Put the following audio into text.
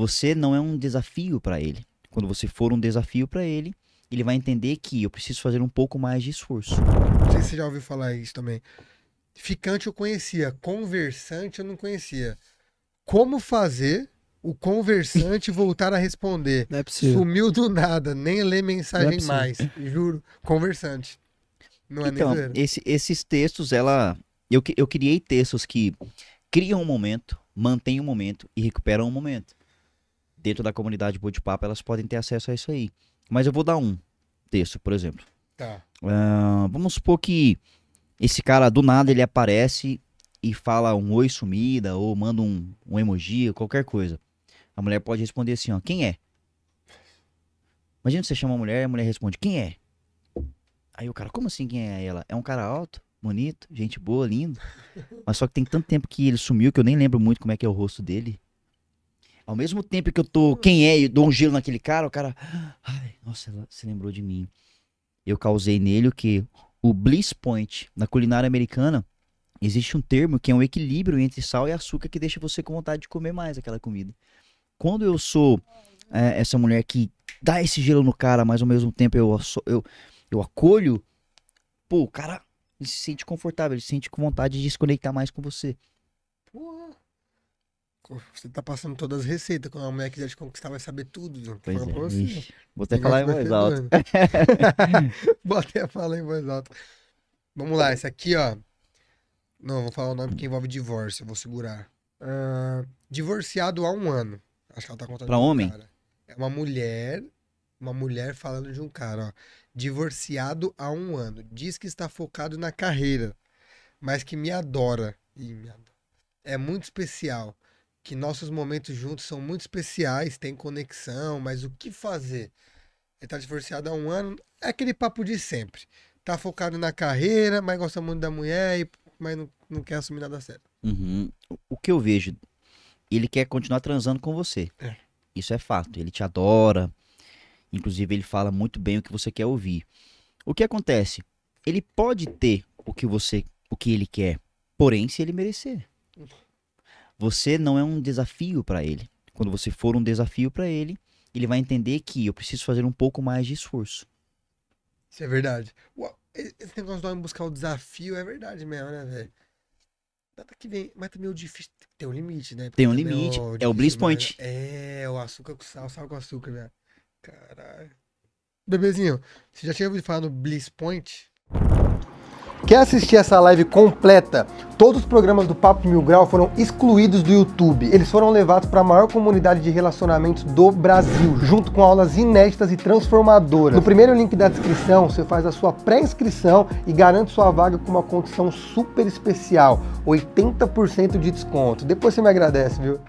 Você não é um desafio para ele. Quando você for um desafio para ele, ele vai entender que eu preciso fazer um pouco mais de esforço. Não sei se você já ouviu falar isso também. Ficante eu conhecia, conversante eu não conhecia. Como fazer o conversante voltar a responder? Não é possível. Sumiu do nada, nem lê é mensagem é mais. Juro, conversante. Não é então, esse, esses textos, ela. Eu, eu criei textos que criam um momento, mantêm um momento e recuperam um momento dentro da comunidade de Papo, elas podem ter acesso a isso aí. Mas eu vou dar um texto, por exemplo. Tá. Uh, vamos supor que esse cara, do nada, ele aparece e fala um oi sumida, ou manda um, um emoji, qualquer coisa. A mulher pode responder assim, ó, quem é? Imagina você chama uma mulher e a mulher responde, quem é? Aí o cara, como assim quem é ela? É um cara alto, bonito, gente boa, lindo. Mas só que tem tanto tempo que ele sumiu que eu nem lembro muito como é que é o rosto dele. Ao mesmo tempo que eu tô, quem é, e dou um gelo naquele cara, o cara, ai, nossa, ela se lembrou de mim. Eu causei nele o que? O bliss point. Na culinária americana, existe um termo que é um equilíbrio entre sal e açúcar que deixa você com vontade de comer mais aquela comida. Quando eu sou é, essa mulher que dá esse gelo no cara, mas ao mesmo tempo eu, eu, eu acolho, pô, o cara se sente confortável, ele se sente com vontade de se conectar mais com você. Porra. Você tá passando todas as receitas. Quando a mulher quiser te conquistar, vai saber tudo. Né? Pois é, você. Vou até falar em voz alta. Vou até falar em voz alta. Vamos lá, esse aqui, ó. Não, vou falar o nome porque envolve divórcio. Vou segurar. Uh, divorciado há um ano. Acho que ela tá contando. Pra homem? Cara. É uma mulher. Uma mulher falando de um cara, ó. Divorciado há um ano. Diz que está focado na carreira, mas que me adora. Ih, me adora. É muito especial que nossos momentos juntos são muito especiais, tem conexão, mas o que fazer? Ele tá divorciado há um ano, é aquele papo de sempre. Tá focado na carreira, mas gosta muito da mulher, mas não, não quer assumir nada sério. Uhum. O que eu vejo, ele quer continuar transando com você. É. Isso é fato. Ele te adora. Inclusive, ele fala muito bem o que você quer ouvir. O que acontece? Ele pode ter o que você, o que ele quer, porém se ele merecer. Uhum. Você não é um desafio para ele. Quando você for um desafio para ele, ele vai entender que eu preciso fazer um pouco mais de esforço. Isso é verdade. esse negócio do homem buscar o desafio é verdade mesmo, né, velho? Nada que vem. Mas também é o difícil tem um limite, né? Porque tem um é limite. É o, é o Bliss Point. Né? É, o açúcar com sal, sal com açúcar, né? Caralho. Bebezinho, você já tinha ouvido falar no Bliss Point? Quer assistir essa live completa? Todos os programas do Papo Mil Grau foram excluídos do YouTube. Eles foram levados para a maior comunidade de relacionamentos do Brasil, junto com aulas inéditas e transformadoras. No primeiro link da descrição, você faz a sua pré-inscrição e garante sua vaga com uma condição super especial, 80% de desconto. Depois você me agradece, viu?